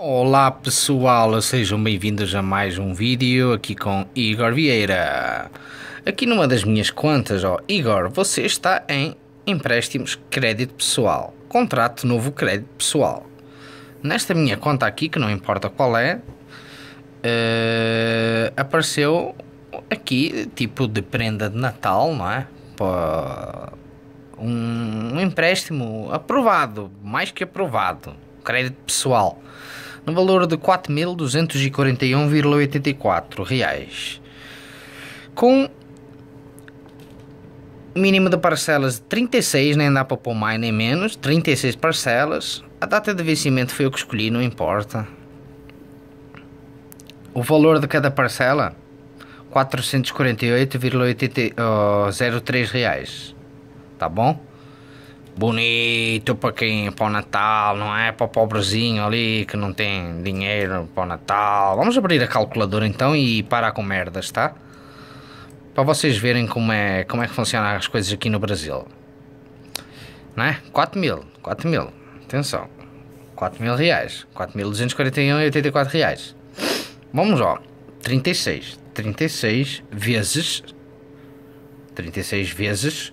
Olá pessoal, sejam bem-vindos a mais um vídeo aqui com Igor Vieira. Aqui numa das minhas contas, ó, Igor, você está em empréstimos crédito pessoal, contrato novo crédito pessoal. Nesta minha conta aqui, que não importa qual é, uh, apareceu aqui tipo de prenda de Natal, não é? um, um empréstimo aprovado, mais que aprovado, crédito pessoal no valor de 4.241,84 reais, com mínimo de parcelas de 36, nem dá para pôr mais nem menos, 36 parcelas. A data de vencimento foi o que escolhi, não importa. O valor de cada parcela, 448,03 reais, tá bom? bonito para quem para o Natal, não é? Para o pobrezinho ali que não tem dinheiro para o Natal. Vamos abrir a calculadora então e parar com merdas, tá? Para vocês verem como é, como é que funcionam as coisas aqui no Brasil. Não é? 4 mil, 4 mil, atenção. 4 mil reais, 4.241,84 reais. Vamos lá, 36, 36 vezes, 36 vezes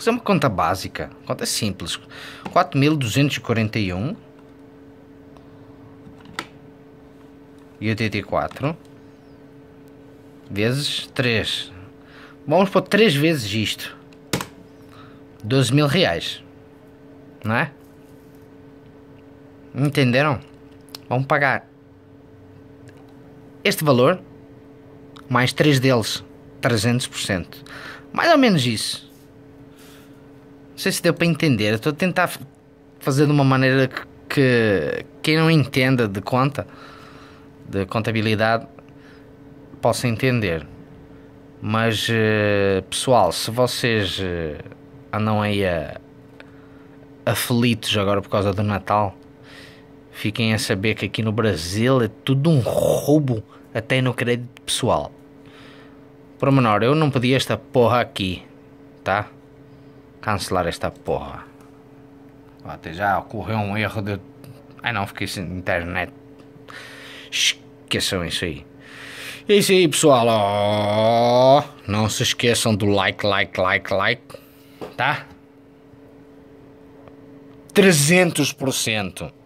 fazer é uma conta básica. conta é simples. 4.241 e 84 vezes 3. Vamos por 3 vezes isto. 12 mil reais. Não é? Entenderam? Vamos pagar este valor mais 3 deles, 300%. Mais ou menos isso sei se deu para entender. Estou a tentar fazer de uma maneira que quem não entenda de conta, de contabilidade, possa entender. Mas eh, pessoal, se vocês eh, andam aí a, aflitos agora por causa do Natal, fiquem a saber que aqui no Brasil é tudo um roubo, até no crédito pessoal. Por menor, eu não pedi esta porra aqui, tá? Cancelar esta porra. Até já ocorreu um erro de. Ai não, fiquei sem internet. Esqueçam isso aí. É isso aí, pessoal. Oh, não se esqueçam do like, like, like, like. Tá? 300%.